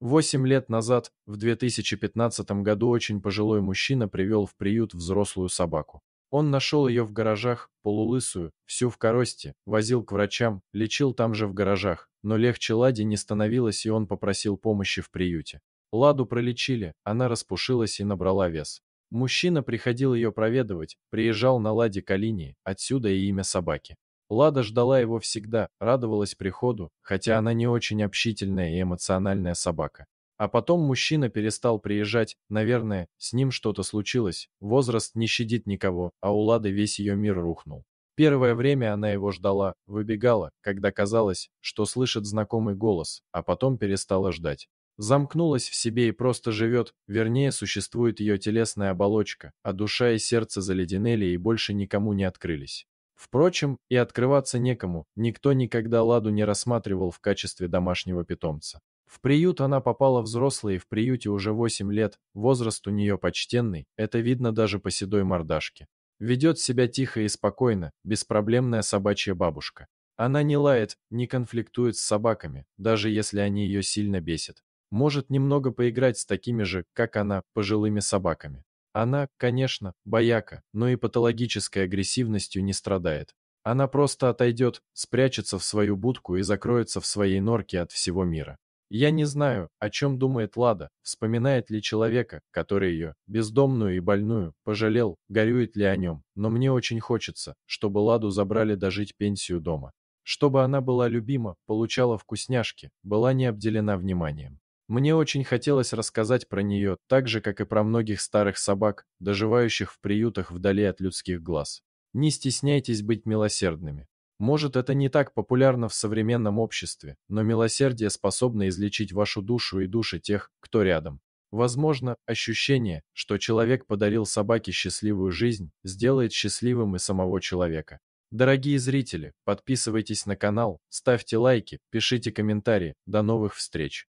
Восемь лет назад, в 2015 году, очень пожилой мужчина привел в приют взрослую собаку. Он нашел ее в гаражах, полулысую, всю в коросте, возил к врачам, лечил там же в гаражах, но легче Ладе не становилось, и он попросил помощи в приюте. Ладу пролечили, она распушилась и набрала вес. Мужчина приходил ее проведывать, приезжал на Ладе к Алине, отсюда и имя собаки. Лада ждала его всегда, радовалась приходу, хотя она не очень общительная и эмоциональная собака. А потом мужчина перестал приезжать, наверное, с ним что-то случилось, возраст не щадит никого, а у Лады весь ее мир рухнул. Первое время она его ждала, выбегала, когда казалось, что слышит знакомый голос, а потом перестала ждать. Замкнулась в себе и просто живет, вернее, существует ее телесная оболочка, а душа и сердце заледенели и больше никому не открылись. Впрочем, и открываться некому, никто никогда Ладу не рассматривал в качестве домашнего питомца. В приют она попала взрослой, и в приюте уже 8 лет, возраст у нее почтенный, это видно даже по седой мордашке. Ведет себя тихо и спокойно, беспроблемная собачья бабушка. Она не лает, не конфликтует с собаками, даже если они ее сильно бесят. Может немного поиграть с такими же, как она, пожилыми собаками. Она, конечно, бояка, но и патологической агрессивностью не страдает. Она просто отойдет, спрячется в свою будку и закроется в своей норке от всего мира. Я не знаю, о чем думает Лада, вспоминает ли человека, который ее, бездомную и больную, пожалел, горюет ли о нем, но мне очень хочется, чтобы Ладу забрали дожить пенсию дома. Чтобы она была любима, получала вкусняшки, была не обделена вниманием. Мне очень хотелось рассказать про нее, так же, как и про многих старых собак, доживающих в приютах вдали от людских глаз. Не стесняйтесь быть милосердными. Может, это не так популярно в современном обществе, но милосердие способно излечить вашу душу и души тех, кто рядом. Возможно, ощущение, что человек подарил собаке счастливую жизнь, сделает счастливым и самого человека. Дорогие зрители, подписывайтесь на канал, ставьте лайки, пишите комментарии. До новых встреч!